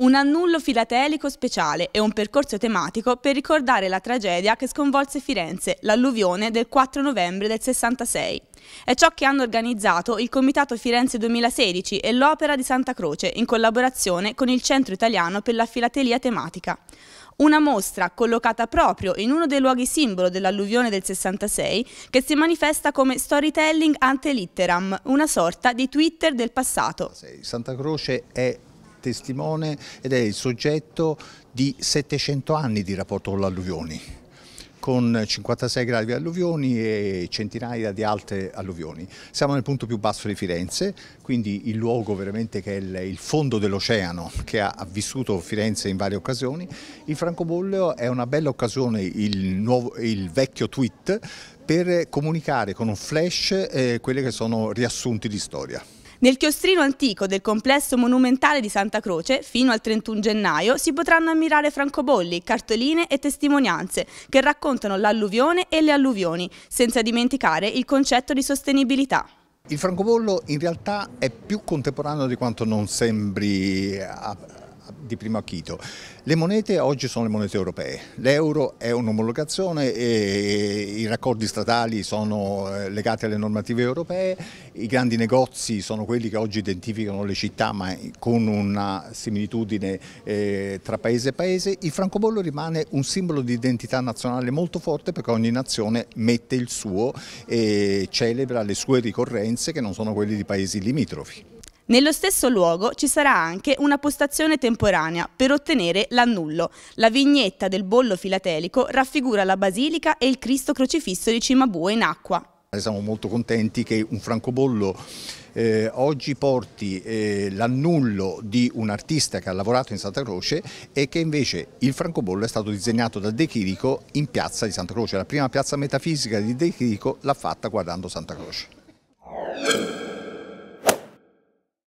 un annullo filatelico speciale e un percorso tematico per ricordare la tragedia che sconvolse Firenze, l'alluvione del 4 novembre del 66. È ciò che hanno organizzato il Comitato Firenze 2016 e l'Opera di Santa Croce in collaborazione con il Centro Italiano per la Filatelia Tematica. Una mostra collocata proprio in uno dei luoghi simbolo dell'alluvione del 66 che si manifesta come storytelling ante litteram, una sorta di Twitter del passato. Santa Croce è testimone ed è il soggetto di 700 anni di rapporto con l'alluvioni con 56 gravi alluvioni e centinaia di altre alluvioni. Siamo nel punto più basso di Firenze, quindi il luogo veramente che è il, fondo dell'oceano che ha, ha, vissuto Firenze in varie occasioni. Il francobollo è una bella occasione, il, nuovo, il vecchio tweet, per comunicare con un flash eh, quelli che sono riassunti di storia. Nel chiostrino antico del complesso monumentale di Santa Croce, fino al 31 gennaio, si potranno ammirare francobolli, cartoline e testimonianze che raccontano l'alluvione e le alluvioni, senza dimenticare il concetto di sostenibilità. Il francobollo in realtà è più contemporaneo di quanto non sembri eh, di primo acchito. Le monete oggi sono le monete europee, l'euro è un'omologazione i raccordi stradali sono eh, legati alle normative europee, i grandi negozi sono quelli che oggi identificano le città ma con una similitudine eh, tra paese e paese, il francobollo rimane un simbolo di identità nazionale molto forte perché ogni nazione mette il suo e celebra le sue ricorrenze che non sono quelle di paesi limitrofi. Nello stesso luogo ci sarà anche una postazione temporanea per ottenere l'annullo. La vignetta del bollo filatelico raffigura la basilica e il Cristo crocifisso di Cimabue in acqua. Siamo molto contenti che un francobollo eh, oggi porti eh, l'annullo di un artista che ha lavorato in Santa Croce e che invece il francobollo è stato disegnato da De Chirico in piazza di Santa Croce. La prima piazza metafisica di De Chirico l'ha fatta guardando Santa Croce.